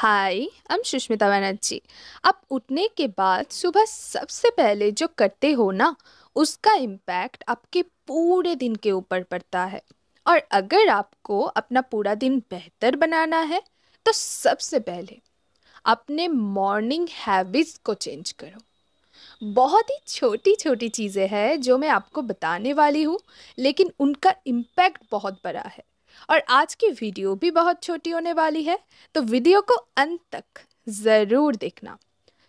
हाय हम सुष्मिता बनर्जी आप उठने के बाद सुबह सबसे पहले जो करते हो ना उसका इम्पैक्ट आपके पूरे दिन के ऊपर पड़ता है और अगर आपको अपना पूरा दिन बेहतर बनाना है तो सबसे पहले अपने मॉर्निंग हैबिट्स को चेंज करो बहुत ही छोटी छोटी चीज़ें हैं जो मैं आपको बताने वाली हूँ लेकिन उनका इम्पैक्ट बहुत बड़ा है और आज की वीडियो भी बहुत छोटी होने वाली है तो वीडियो को अंत तक ज़रूर देखना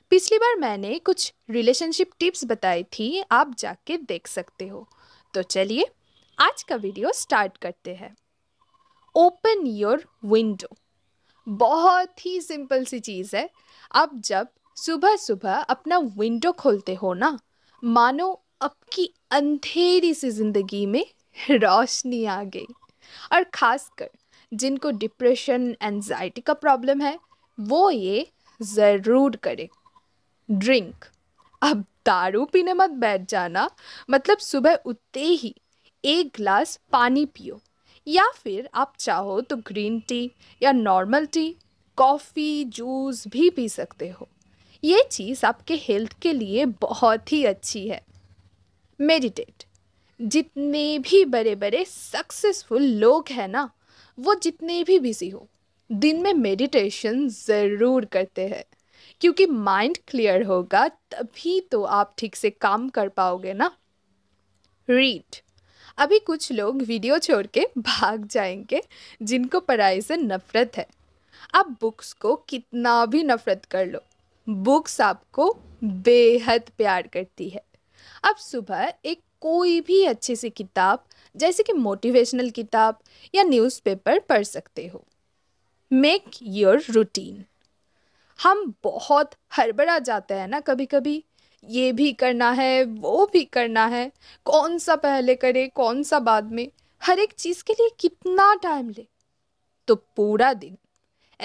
पिछली बार मैंने कुछ रिलेशनशिप टिप्स बताई थी आप जाके देख सकते हो तो चलिए आज का वीडियो स्टार्ट करते हैं ओपन योर विंडो बहुत ही सिंपल सी चीज़ है आप जब सुबह सुबह अपना विंडो खोलते हो ना मानो आपकी अंधेरी सी जिंदगी में रोशनी आ गई और ख़ासकर जिनको डिप्रेशन एनजाइटी का प्रॉब्लम है वो ये ज़रूर करें ड्रिंक अब दारू पीने मत बैठ जाना मतलब सुबह उठते ही एक ग्लास पानी पियो या फिर आप चाहो तो ग्रीन टी या नॉर्मल टी कॉफ़ी जूस भी पी सकते हो ये चीज़ आपके हेल्थ के लिए बहुत ही अच्छी है मेडिटेट जितने भी बड़े बड़े सक्सेसफुल लोग हैं ना वो जितने भी बिजी हो दिन में मेडिटेशन ज़रूर करते हैं क्योंकि माइंड क्लियर होगा तभी तो आप ठीक से काम कर पाओगे ना रीड अभी कुछ लोग वीडियो छोड़ के भाग जाएंगे जिनको पढ़ाई से नफ़रत है आप बुक्स को कितना भी नफ़रत कर लो बुक्स आपको बेहद प्यार करती है अब सुबह एक कोई भी अच्छी सी किताब जैसे कि मोटिवेशनल किताब या न्यूज़पेपर पढ़ सकते हो मेक योर रूटीन हम बहुत हड़बड़ा जाते हैं ना कभी कभी ये भी करना है वो भी करना है कौन सा पहले करे कौन सा बाद में हर एक चीज़ के लिए कितना टाइम ले तो पूरा दिन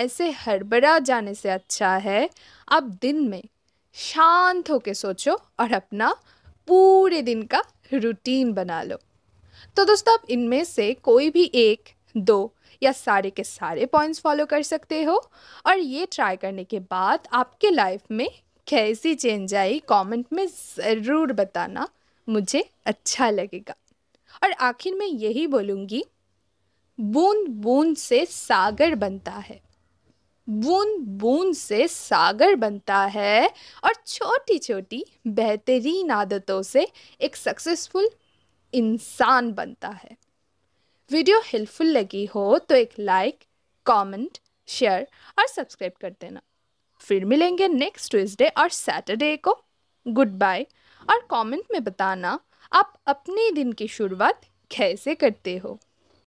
ऐसे हड़बड़ा जाने से अच्छा है आप दिन में शांत होकर सोचो और अपना पूरे दिन का रूटीन बना लो तो दोस्तों आप इनमें से कोई भी एक दो या सारे के सारे पॉइंट्स फॉलो कर सकते हो और ये ट्राई करने के बाद आपके लाइफ में कैसी चेंज आई कमेंट में ज़रूर बताना मुझे अच्छा लगेगा और आखिर में यही बोलूँगी बूंद बूंद से सागर बनता है बूंद बूंद से सागर बनता है और छोटी छोटी बेहतरीन आदतों से एक सक्सेसफुल इंसान बनता है वीडियो हेल्पफुल लगी हो तो एक लाइक कमेंट, शेयर और सब्सक्राइब कर देना फिर मिलेंगे नेक्स्ट ट्यूसडे और सैटरडे को गुड बाय और कमेंट में बताना आप अपने दिन की शुरुआत कैसे करते हो